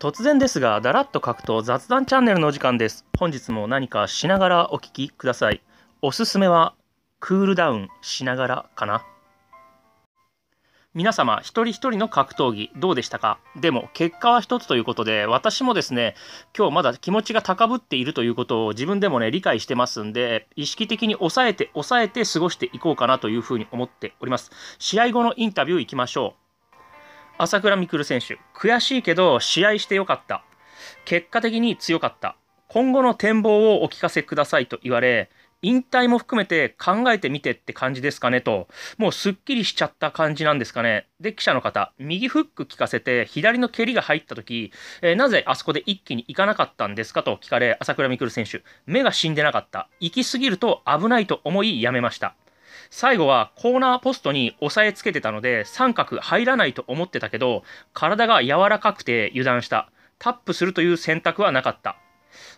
突然ですが、だらっと書くと雑談チャンネルのお時間です。本日も何かしながらお聞きください。おすすめは、クールダウンしながらかな。皆様、一人一人の格闘技、どうでしたかでも、結果は一つということで、私もですね、今日まだ気持ちが高ぶっているということを自分でもね、理解してますんで、意識的に抑えて、抑えて過ごしていこうかなというふうに思っております。試合後のインタビュー行きましょう。朝倉未来選手、悔しいけど試合してよかった。結果的に強かった。今後の展望をお聞かせくださいと言われ、引退も含めて考えてみてって感じですかねと、もうすっきりしちゃった感じなんですかね。で、記者の方、右フック聞かせて左の蹴りが入った時、えー、なぜあそこで一気に行かなかったんですかと聞かれ、朝倉未来選手、目が死んでなかった。行き過ぎると危ないと思いやめました。最後はコーナーポストに押さえつけてたので三角入らないと思ってたけど体が柔らかくて油断したタップするという選択はなかった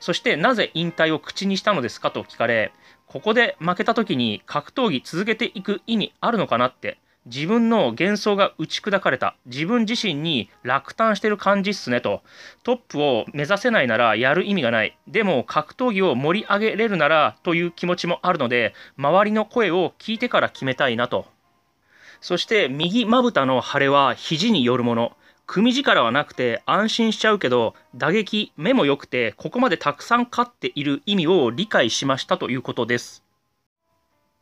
そしてなぜ引退を口にしたのですかと聞かれここで負けた時に格闘技続けていく意味あるのかなって自分の幻想が打ち砕かれた自分自身に落胆してる感じっすねとトップを目指せないならやる意味がないでも格闘技を盛り上げれるならという気持ちもあるので周りの声を聞いてから決めたいなとそして右まぶたの腫れは肘によるもの組力はなくて安心しちゃうけど打撃目も良くてここまでたくさん勝っている意味を理解しましたということです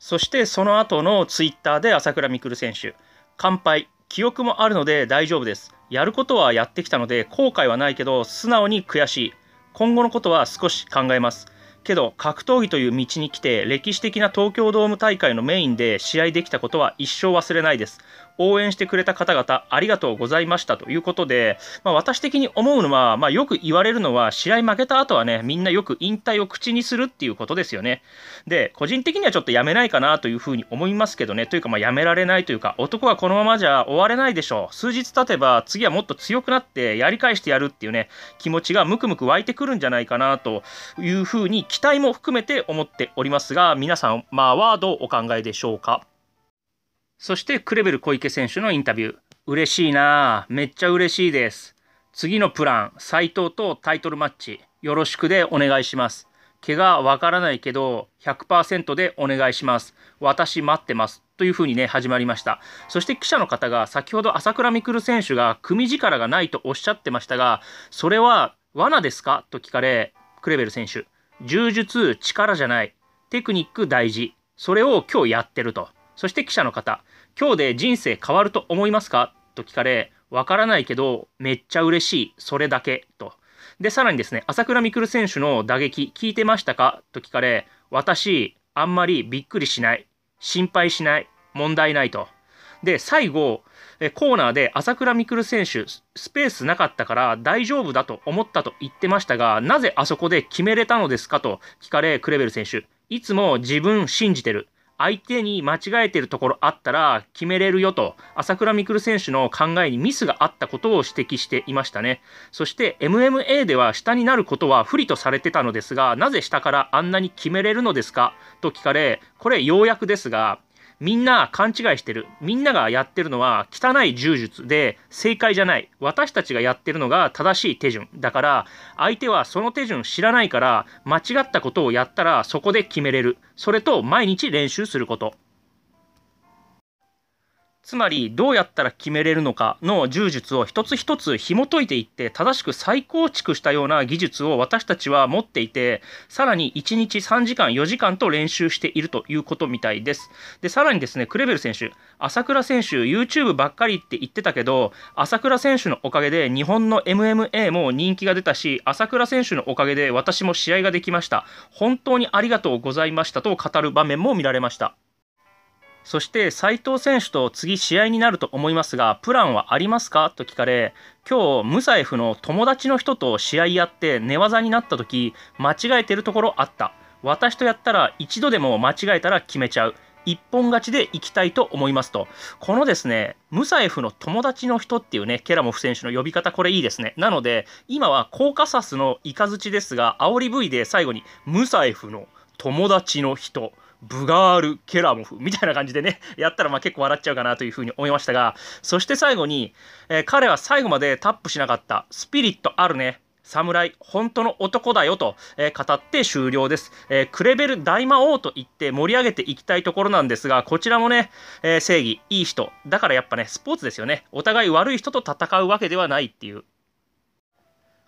そしてその後のツイッターで朝倉未来選手、乾杯、記憶もあるので大丈夫です。やることはやってきたので後悔はないけど素直に悔しい。今後のことは少し考えます。けど格闘技という道に来て歴史的な東京ドーム大会のメインで試合できたことは一生忘れないです応援してくれた方々ありがとうございましたということで、まあ、私的に思うのは、まあ、よく言われるのは試合負けた後はねみんなよく引退を口にするっていうことですよねで個人的にはちょっとやめないかなというふうに思いますけどねというかまやめられないというか男はこのままじゃ終われないでしょう数日経てば次はもっと強くなってやり返してやるっていうね気持ちがムクムク湧いてくるんじゃないかなというふうに期待も含めて思っておりますが皆さんまあワードお考えでしょうかそしてクレベル小池選手のインタビュー。嬉しいなめっちゃ嬉しいです。次のプラン、斉藤とタイトルマッチ、よろしくでお願いします。怪我わからないけど、100%でお願いします。私待ってます。というふうにね、始まりました。そして記者の方が、先ほど朝倉未来選手が組力がないとおっしゃってましたが、それは罠ですかと聞かれ、クレベル選手、柔術、力じゃない。テクニック大事。それを今日やってると。そして記者の方、今日で人生変わると思いますかと聞かれ、わからないけど、めっちゃ嬉しい、それだけ、と。で、さらにですね、朝倉未来選手の打撃、聞いてましたかと聞かれ、私、あんまりびっくりしない、心配しない、問題ないと。で、最後、コーナーで朝倉未来選手、スペースなかったから大丈夫だと思ったと言ってましたが、なぜあそこで決めれたのですかと聞かれ、クレベル選手、いつも自分信じてる。相手に間違えてるところあったら決めれるよと朝倉未来選手の考えにミスがあったことを指摘していましたねそして MMA では下になることは不利とされてたのですがなぜ下からあんなに決めれるのですかと聞かれこれようやくですがみんな勘違いしてるみんながやってるのは汚い柔術で正解じゃない私たちがやってるのが正しい手順だから相手はその手順知らないから間違ったことをやったらそこで決めれるそれと毎日練習すること。つまりどうやったら決めれるのかの柔術を一つ一つ紐解いていって正しく再構築したような技術を私たちは持っていてさらに1日3時間4時間と練習しているということみたいですでさらにですねクレベル選手朝倉選手 YouTube ばっかりって言ってたけど朝倉選手のおかげで日本の MMA も人気が出たし朝倉選手のおかげで私も試合ができました本当にありがとうございましたと語る場面も見られましたそして斉藤選手と次試合になると思いますがプランはありますかと聞かれ今日ムサエフの友達の人と試合やって寝技になった時間違えてるところあった私とやったら一度でも間違えたら決めちゃう一本勝ちでいきたいと思いますとこのですねムサエフの友達の人っていうねケラモフ選手の呼び方これいいですねなので今はコーカサスのイカズチですが煽り V で最後にムサエフの友達の人ブガール・ケラモフみたいな感じでね、やったらまあ結構笑っちゃうかなというふうに思いましたが、そして最後に、えー、彼は最後までタップしなかった、スピリットあるね、侍、本当の男だよと、えー、語って終了です、えー、クレベル大魔王と言って盛り上げていきたいところなんですが、こちらもね、えー、正義、いい人、だからやっぱね、スポーツですよね、お互い悪い人と戦うわけではないっていう。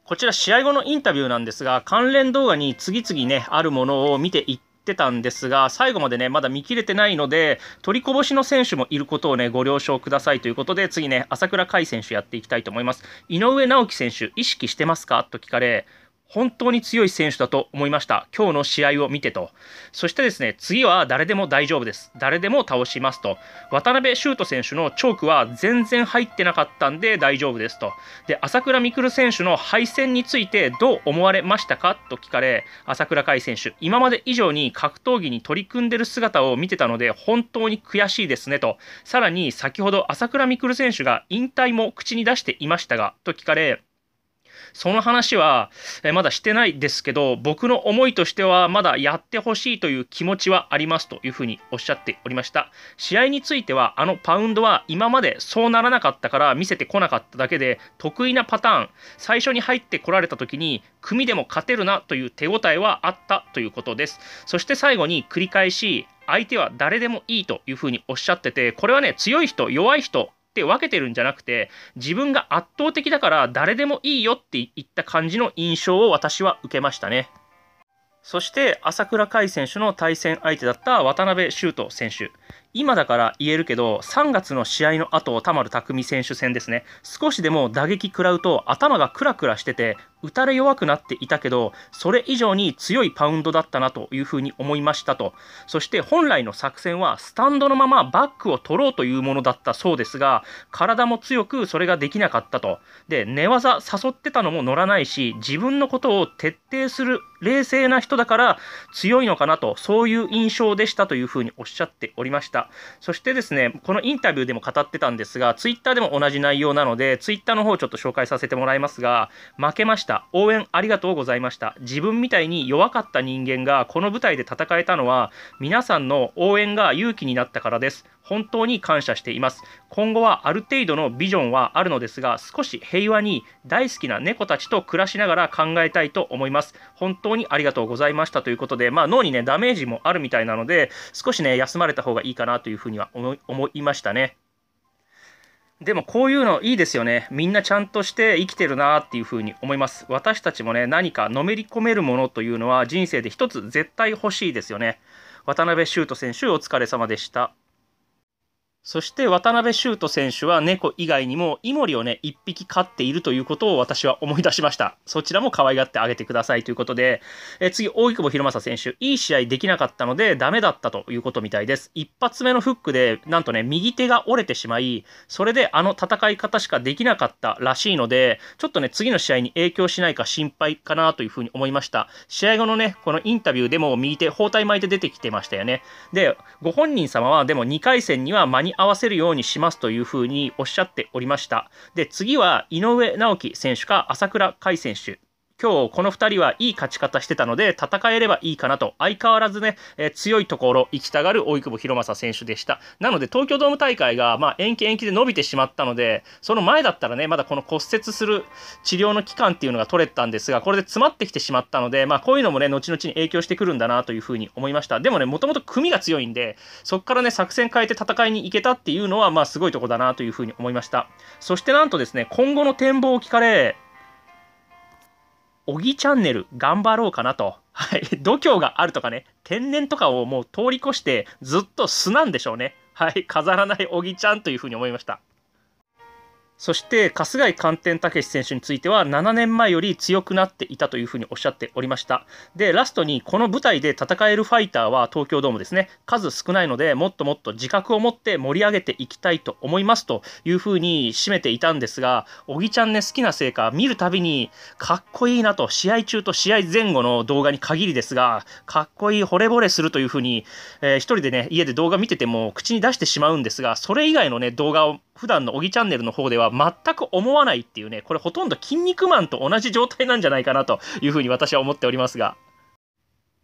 こちら試合後のインタビューなんですが関連動画に次々ねあるものを見ていってってたんですが、最後までね、まだ見切れてないので、取りこぼしの選手もいることをね、ご了承くださいということで、次ね、朝倉海選手やっていきたいと思います。井上直樹選手、意識してますかと聞かれ、本当に強い選手だと思いました。今日の試合を見てと。そしてですね、次は誰でも大丈夫です。誰でも倒しますと。渡辺修斗選手のチョークは全然入ってなかったんで大丈夫ですと。で、朝倉未来選手の敗戦についてどう思われましたかと聞かれ、朝倉海選手、今まで以上に格闘技に取り組んでる姿を見てたので本当に悔しいですねと。さらに先ほど朝倉未来選手が引退も口に出していましたが、と聞かれ、その話は、えまだしてないですけど、僕の思いとしては、まだやってほしいという気持ちはありますというふうにおっしゃっておりました。試合については、あのパウンドは今までそうならなかったから見せてこなかっただけで、得意なパターン、最初に入ってこられた時に、組でも勝てるなという手応えはあったということです。そして最後に繰り返し、相手は誰でもいいというふうにおっしゃってて、これはね、強い人、弱い人、って分けてるんじゃなくて自分が圧倒的だから誰でもいいよって言った感じの印象を私は受けましたねそして朝倉海選手の対戦相手だった渡辺修斗選手今だから言えるけど、3月の試合の後、田丸匠選手戦ですね、少しでも打撃食らうと頭がクラクラしてて、打たれ弱くなっていたけど、それ以上に強いパウンドだったなというふうに思いましたと、そして本来の作戦は、スタンドのままバックを取ろうというものだったそうですが、体も強くそれができなかったと、で、寝技誘ってたのも乗らないし、自分のことを徹底する冷静な人だから強いのかなと、そういう印象でしたというふうにおっしゃっておりました。そしてですねこのインタビューでも語ってたんですがツイッターでも同じ内容なのでツイッターの方ちょっと紹介させてもらいますが負けました応援ありがとうございました自分みたいに弱かった人間がこの舞台で戦えたのは皆さんの応援が勇気になったからです本当に感謝しています今後はある程度のビジョンはあるのですが少し平和に大好きな猫たちと暮らしながら考えたいと思います本当にありがとうございましたということで、まあ、脳にねダメージもあるみたいなので少しね休まれた方がいいかなというふうには思いましたねでもこういうのいいですよね。みんなちゃんとして生きてるなっていうふうに思います。私たちもね、何かのめり込めるものというのは人生で一つ絶対欲しいですよね。渡辺修斗選手お疲れ様でした。そして渡辺修斗選手は猫以外にもイモリをね、一匹飼っているということを私は思い出しました。そちらも可愛がってあげてくださいということで、え次、大久保博正選手、いい試合できなかったのでダメだったということみたいです。一発目のフックで、なんとね、右手が折れてしまい、それであの戦い方しかできなかったらしいので、ちょっとね、次の試合に影響しないか心配かなというふうに思いました。試合後のね、このインタビューでも右手、包帯巻いて出てきてましたよね。で、ご本人様はでも2回戦には間に合わせるようにしますというふうにおっしゃっておりました。で、次は井上直樹選手か朝倉海選手今日この2人はいい勝ち方してたので戦えればいいかなと相変わらずね、えー、強いところ行きたがる大久保博正選手でしたなので東京ドーム大会が、まあ、延期延期で伸びてしまったのでその前だったらねまだこの骨折する治療の期間っていうのが取れたんですがこれで詰まってきてしまったので、まあ、こういうのもね後々に影響してくるんだなというふうに思いましたでもねもともと組が強いんでそこからね作戦変えて戦いに行けたっていうのはまあすごいとこだなというふうに思いましたそしてなんとですね今後の展望を聞かれ小木チャンネル頑張ろうかなと。はい。度胸があるとかね、天然とかをもう通り越してずっと素なんでしょうね。はい。飾らない小木ちゃんというふうに思いました。そして春日井寒天武選手については7年前より強くなっていたというふうにおっしゃっておりましたでラストにこの舞台で戦えるファイターは東京ドームですね数少ないのでもっともっと自覚を持って盛り上げていきたいと思いますというふうに締めていたんですが小木ちゃんね好きなせいか見るたびにかっこいいなと試合中と試合前後の動画に限りですがかっこいい惚れ惚れするというふうに、えー、人でね家で動画見てても口に出してしまうんですがそれ以外のね動画を普段の小木チャンネルの方では全く思わないっていうねこれほとんど「筋肉マン」と同じ状態なんじゃないかなというふうに私は思っておりますが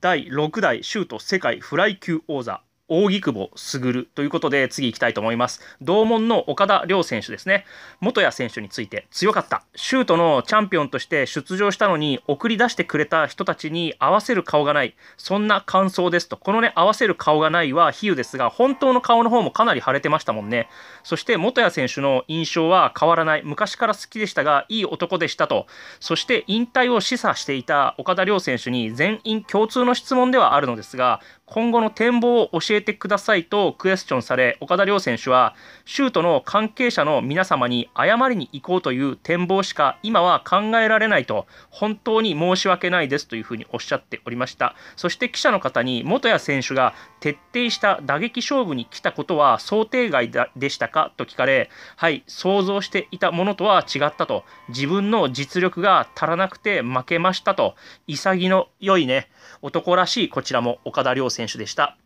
第6代シュート世界フライ級王座扇久保卓ということで次行きたいと思います同門の岡田亮選手ですね元谷選手について強かったシュートのチャンピオンとして出場したのに送り出してくれた人たちに合わせる顔がないそんな感想ですとこのね合わせる顔がないは比喩ですが本当の顔の方もかなり腫れてましたもんねそして元谷選手の印象は変わらない昔から好きでしたがいい男でしたとそして引退を示唆していた岡田亮選手に全員共通の質問ではあるのですが今後の展望を教えてくださいとクエスチョンされ岡田亮選手はシュートの関係者の皆様に謝りに行こうという展望しか今は考えられないと本当に申し訳ないですというふうにおっしゃっておりましたそして記者の方に元谷選手が徹底した打撃勝負に来たことは想定外でしたかと聞かれはい想像していたものとは違ったと自分の実力が足らなくて負けましたと潔の良いね男らしいこちらも岡田亮選手選手でした。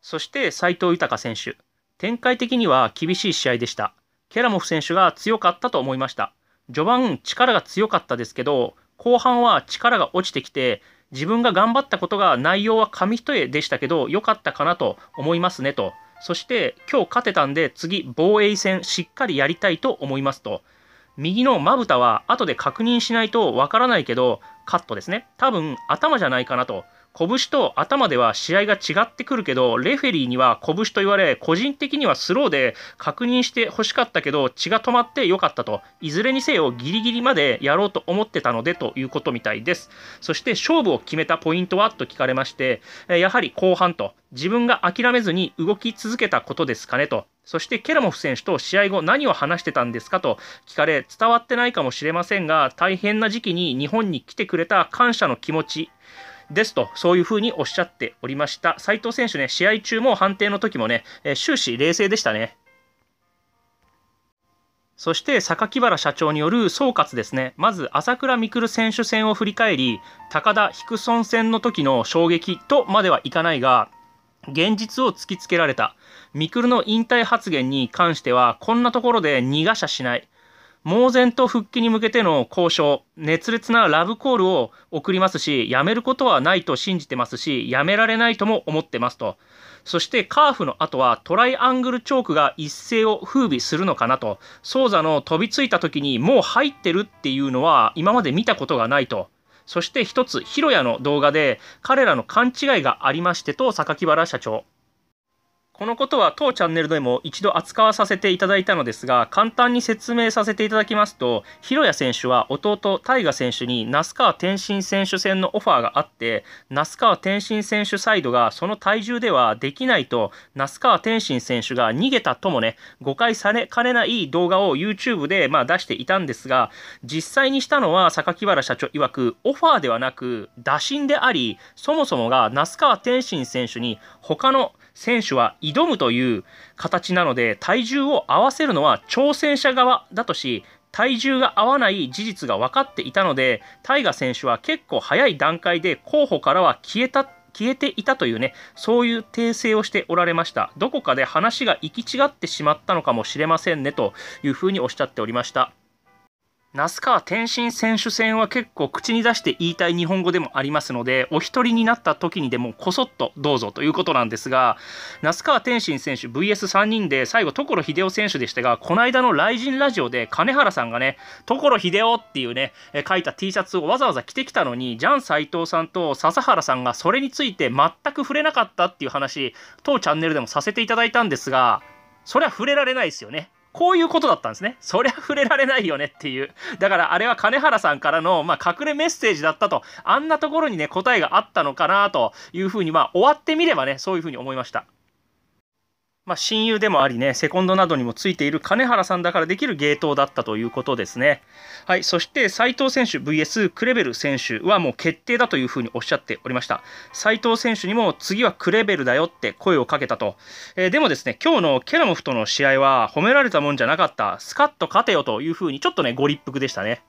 そして斉藤豊選手。展開的には厳しい試合でした。ケラモフ選手が強かったと思いました。序盤、力が強かったですけど、後半は力が落ちてきて、自分が頑張ったことが内容は紙一重でしたけど、良かったかなと思いますねと。そして、今日勝てたんで、次、防衛戦しっかりやりたいと思いますと。右のまぶたは後で確認しないとわからないけど、カットですね。多分、頭じゃないかなと。拳と頭では試合が違ってくるけどレフェリーには拳と言われ個人的にはスローで確認してほしかったけど血が止まってよかったといずれにせよギリギリまでやろうと思ってたのでということみたいですそして勝負を決めたポイントはと聞かれましてやはり後半と自分が諦めずに動き続けたことですかねとそしてケラモフ選手と試合後何を話してたんですかと聞かれ伝わってないかもしれませんが大変な時期に日本に来てくれた感謝の気持ちですと、そういうふうにおっしゃっておりました。斉藤選手ね、試合中も判定の時もね、え終始冷静でしたね。そして榊原社長による総括ですね。まず朝倉未来選手戦を振り返り、高田ヒクソン戦の時の衝撃とまではいかないが、現実を突きつけられた。未来の引退発言に関しては、こんなところで逃がしゃしない。猛然と復帰に向けての交渉熱烈なラブコールを送りますしやめることはないと信じてますしやめられないとも思ってますとそしてカーフの後はトライアングルチョークが一世を風靡するのかなとソーザの飛びついた時にもう入ってるっていうのは今まで見たことがないと。そして一つ、ヒロヤの動画で彼らの勘違いがありましてと榊原社長。このことは当チャンネルでも一度扱わさせていただいたのですが簡単に説明させていただきますと広谷選手は弟大我選手に那須川天心選手戦のオファーがあって那須川天心選手サイドがその体重ではできないと那須川天心選手が逃げたともね誤解されかねない動画を YouTube でま出していたんですが実際にしたのは榊原社長曰くオファーではなく打診でありそもそもが那須川天心選手に他の選手は挑むという形なので体重を合わせるのは挑戦者側だとし体重が合わない事実が分かっていたのでタイガ選手は結構早い段階で候補からは消えた消えていたというねそういう訂正をしておられましたどこかで話が行き違ってしまったのかもしれませんねというふうにおっしゃっておりました那須川天心選手戦は結構口に出して言いたい日本語でもありますのでお一人になった時にでもこそっとどうぞということなんですが那須川天心選手 VS3 人で最後所秀夫選手でしたがこの間の「雷神ラジオ」で金原さんがね「所秀夫」っていうね書いた T シャツをわざわざ着てきたのにジャン斎藤さんと笹原さんがそれについて全く触れなかったっていう話当チャンネルでもさせていただいたんですがそれは触れられないですよね。こういうことだったんですね。そりゃ触れられないよねっていう。だからあれは金原さんからの、まあ、隠れメッセージだったと、あんなところにね、答えがあったのかなというふうに、まあ、終わってみればね、そういうふうに思いました。まあ、親友でもありね、セコンドなどにもついている金原さんだからできるゲートだったということですね。はい、そして斉藤選手 VS クレベル選手はもう決定だというふうにおっしゃっておりました。斉藤選手にも次はクレベルだよって声をかけたと。えー、でもですね、今日のケラモフとの試合は褒められたもんじゃなかった、スカッと勝てよというふうにちょっとね、ご立腹でしたね。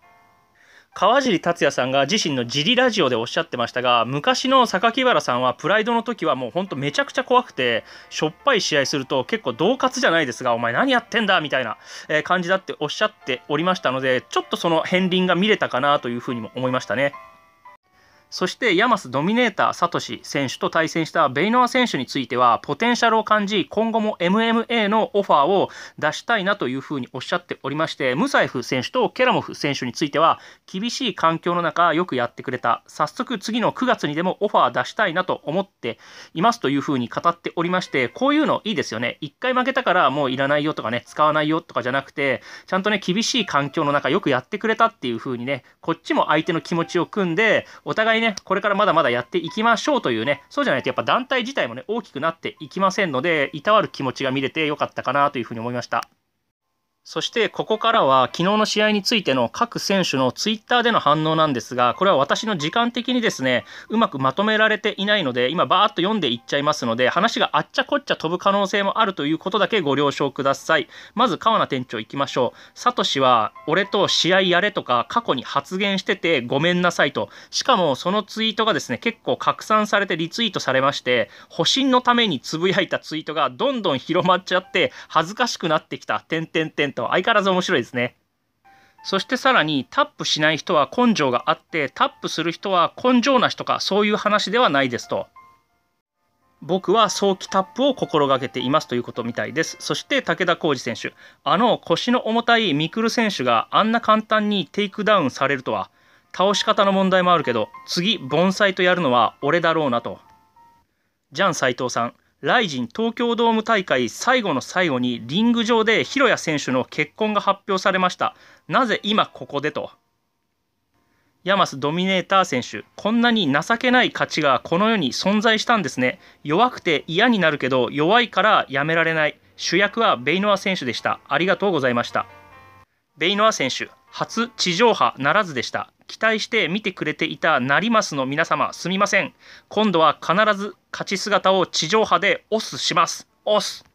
川尻達也さんが自身のジリラジオでおっしゃってましたが昔の榊原さんはプライドの時はもうほんとめちゃくちゃ怖くてしょっぱい試合すると結構恫喝じゃないですがお前何やってんだみたいな感じだっておっしゃっておりましたのでちょっとその片鱗が見れたかなというふうにも思いましたね。そしてヤマスドミネーターサトシ選手と対戦したベイノア選手についてはポテンシャルを感じ今後も MMA のオファーを出したいなというふうにおっしゃっておりましてムサエフ選手とケラモフ選手については厳しい環境の中よくやってくれた早速次の9月にでもオファー出したいなと思っていますというふうに語っておりましてこういうのいいですよね1回負けたからもういらないよとかね使わないよとかじゃなくてちゃんとね厳しい環境の中よくやってくれたっていうふうにねこっちも相手の気持ちを組んでお互い対ね、これからまだまだやっていきましょうというね、そうじゃないとやっぱ団体自体もね、大きくなっていきませんので、いたわる気持ちが見れてよかったかなというふうに思いました。そしてここからは昨日の試合についての各選手のツイッターでの反応なんですがこれは私の時間的にですねうまくまとめられていないので今バーッと読んでいっちゃいますので話があっちゃこっちゃ飛ぶ可能性もあるということだけご了承くださいまず川名店長いきましょうサトシは俺と試合やれとか過去に発言しててごめんなさいとしかもそのツイートがですね結構拡散されてリツイートされまして保身のためにつぶやいたツイートがどんどん広まっちゃって恥ずかしくなってきた点点点と相変わらず面白いですね。そしてさらにタップしない人は根性があってタップする人は根性なしとかそういう話ではないですと。僕は早期タップを心がけていますということみたいです。そして武田浩二選手、あの腰の重たいミクル選手があんな簡単にテイクダウンされるとは、倒し方の問題もあるけど、次、盆栽とやるのは俺だろうなと。じゃん斉藤さん、ライジン東京ドーム大会最後の最後にリング上で広谷選手の結婚が発表されましたなぜ今ここでとヤマスドミネーター選手こんなに情けない価値がこの世に存在したんですね弱くて嫌になるけど弱いからやめられない主役はベイノア選手でしたありがとうございましたベイノア選手初地上波ならずでした期待して見てくれていた成増の皆様すみません今度は必ず勝ち姿を地上波でオスしますオス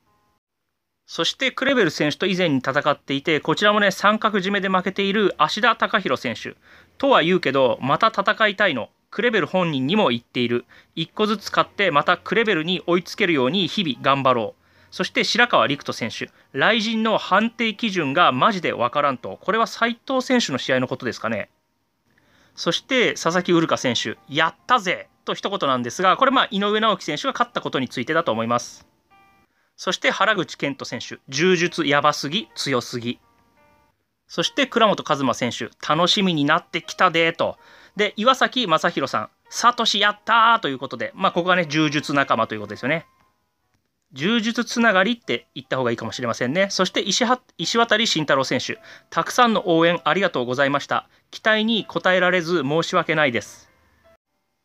そしてクレベル選手と以前に戦っていてこちらもね三角締めで負けている芦田貴弘選手とは言うけどまた戦いたいのクレベル本人にも言っている1個ずつ買ってまたクレベルに追いつけるように日々頑張ろうそして白川陸斗選手、来人の判定基準がマジで分からんと、これは斉藤選手の試合のことですかね。そして佐々木うるか選手、やったぜと一言なんですが、これまあ井上直樹選手が勝ったことについてだと思います。そして原口健人選手、柔術やばすぎ、強すぎ。そして倉本和馬選手、楽しみになってきたでと。で、岩崎正弘さん、サトシやったーということで、まあ、ここがね、柔術仲間ということですよね。柔術つながりって言った方がいいかもしれませんね。そして石渡慎太郎選手、たくさんの応援ありがとうございました。期待に応えられず申し訳ないです。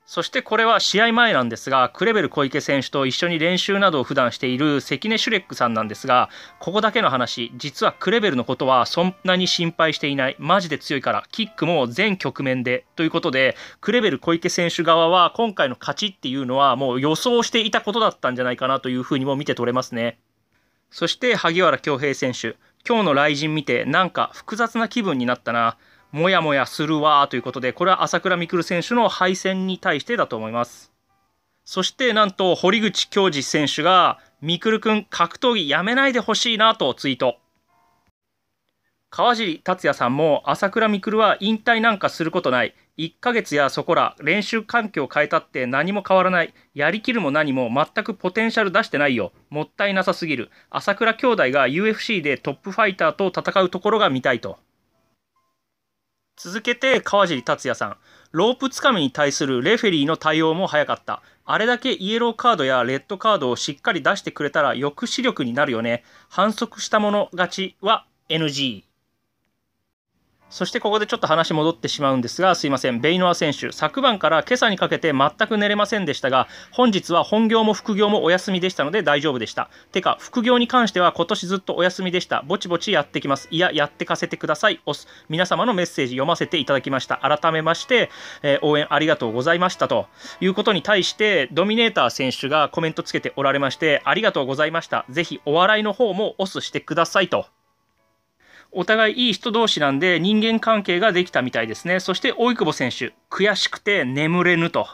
そしてこれは試合前なんですがクレベル小池選手と一緒に練習などを普段している関根シュレックさんなんですがここだけの話実はクレベルのことはそんなに心配していないマジで強いからキックも全局面でということでクレベル小池選手側は今回の勝ちっていうのはもう予想していたことだったんじゃないかなというふうにも見て取れますね。そして萩原恭平選手今日の来陣見てなんか複雑な気分になったなもやもやするわということでこれは朝倉未来選手の敗戦に対してだと思いますそしてなんと堀口恭司選手がるくん格闘技やめないでほしいなとツイート川尻達也さんも朝倉未来は引退なんかすることない1ヶ月やそこら練習環境を変えたって何も変わらないやりきるも何も全くポテンシャル出してないよもったいなさすぎる朝倉兄弟が UFC でトップファイターと戦うところが見たいと続けて川尻達也さんロープつかみに対するレフェリーの対応も早かったあれだけイエローカードやレッドカードをしっかり出してくれたら抑止力になるよね反則した者勝ちは NG そしてここでちょっと話戻ってしまうんですが、すいません、ベイノア選手、昨晩から今朝にかけて全く寝れませんでしたが、本日は本業も副業もお休みでしたので大丈夫でした。てか、副業に関しては今年ずっとお休みでした。ぼちぼちやってきます。いや、やってかせてください。押す。皆様のメッセージ読ませていただきました。改めまして、えー、応援ありがとうございましたということに対して、ドミネーター選手がコメントつけておられまして、ありがとうございました。ぜひお笑いの方もオスしてくださいと。お互いいい人同士なんで人間関係ができたみたいですね。そして大久保選手、悔しくて眠れぬと。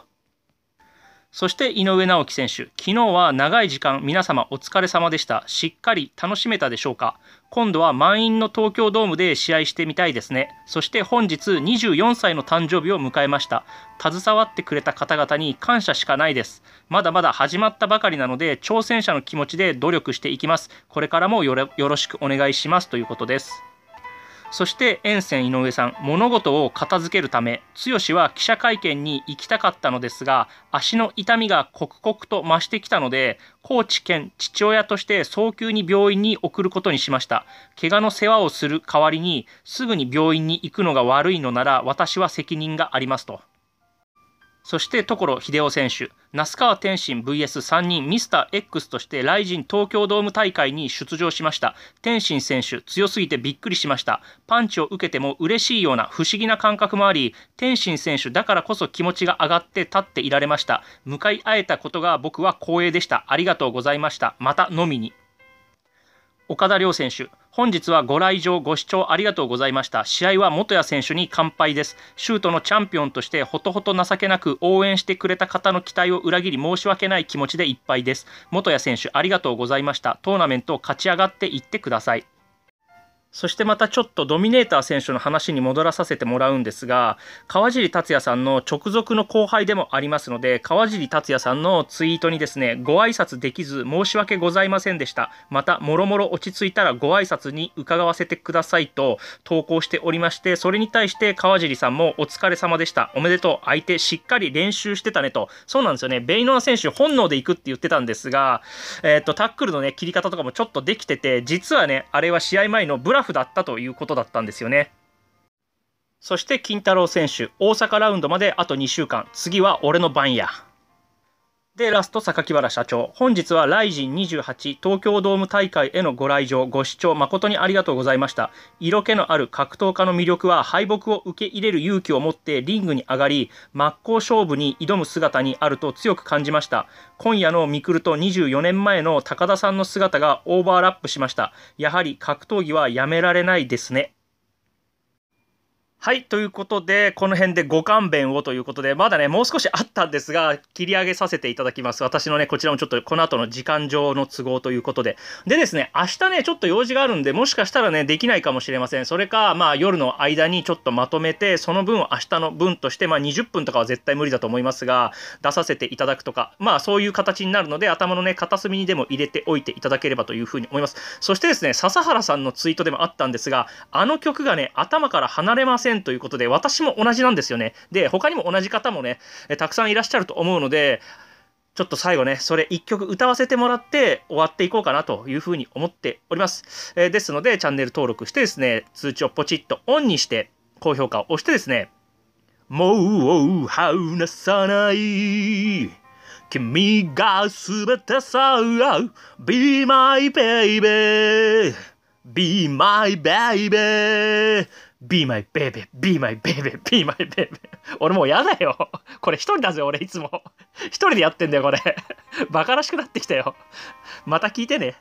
そして井上直樹選手、昨日は長い時間皆様お疲れ様でした。しっかり楽しめたでしょうか。今度は満員の東京ドームで試合してみたいですね。そして本日24歳の誕生日を迎えました。携わってくれた方々に感謝しかないです。まだまだ始まったばかりなので、挑戦者の気持ちで努力していきます。これからもよろしくお願いしますということです。そして沿線井上さん物事を片付けるため剛は記者会見に行きたかったのですが足の痛みが刻々と増してきたので高知県父親として早急に病院に送ることにしました怪我の世話をする代わりにすぐに病院に行くのが悪いのなら私は責任がありますとそして所秀夫選手那須川天心 VS3 人ミスター X として来陣東京ドーム大会に出場しました天心選手強すぎてびっくりしましたパンチを受けても嬉しいような不思議な感覚もあり天心選手だからこそ気持ちが上がって立っていられました向かい合えたことが僕は光栄でしたありがとうございましたまた飲みに岡田亮選手本日はご来場ご視聴ありがとうございました試合は元谷選手に乾杯ですシュートのチャンピオンとしてほとほと情けなく応援してくれた方の期待を裏切り申し訳ない気持ちでいっぱいです元谷選手ありがとうございましたトーナメントを勝ち上がっていってくださいそしてまたちょっとドミネーター選手の話に戻らさせてもらうんですが川尻達也さんの直属の後輩でもありますので川尻達也さんのツイートにですねご挨拶できず申し訳ございませんでしたまたもろもろ落ち着いたらご挨拶に伺わせてくださいと投稿しておりましてそれに対して川尻さんもお疲れ様でしたおめでとう相手しっかり練習してたねとそうなんですよねベイノア選手本能で行くって言ってたんですが、えー、とタックルのね切り方とかもちょっとできてて実はねあれは試合前のブラーフだったということだったんですよね。そして金太郎選手、大阪ラウンドまであと2週間、次は俺の番や。で、ラスト、榊原社長。本日は、ライジン28東京ドーム大会へのご来場、ご視聴、誠にありがとうございました。色気のある格闘家の魅力は、敗北を受け入れる勇気を持ってリングに上がり、真っ向勝負に挑む姿にあると強く感じました。今夜のミクルと24年前の高田さんの姿がオーバーラップしました。やはり格闘技はやめられないですね。はい、ということで、この辺でご勘弁をということで、まだね、もう少しあったんですが、切り上げさせていただきます。私のね、こちらもちょっとこの後の時間上の都合ということで。でですね、明日ね、ちょっと用事があるんで、もしかしたらね、できないかもしれません。それか、まあ、夜の間にちょっとまとめて、その分を明日の分として、まあ、20分とかは絶対無理だと思いますが、出させていただくとか、まあ、そういう形になるので、頭のね、片隅にでも入れておいていただければというふうに思います。そしてですね、笹原さんのツイートでもあったんですが、あの曲がね、頭から離れません。せんということで、私も同じなんですよね。で、他にも同じ方もね、えたくさんいらっしゃると思うので、ちょっと最後ね、それ1曲歌わせてもらって終わっていこうかなというふうに思っております。えー、ですので、チャンネル登録してですね、通知をポチッとオンにして、高評価を押してですね、もう離さない君がすべてさ、Be my baby, be my baby Be my baby, be my baby, be my baby. 俺もうやだよ。これ一人だぜ、俺いつも。一人でやってんだよ、これ。馬鹿らしくなってきたよ。また聞いてね。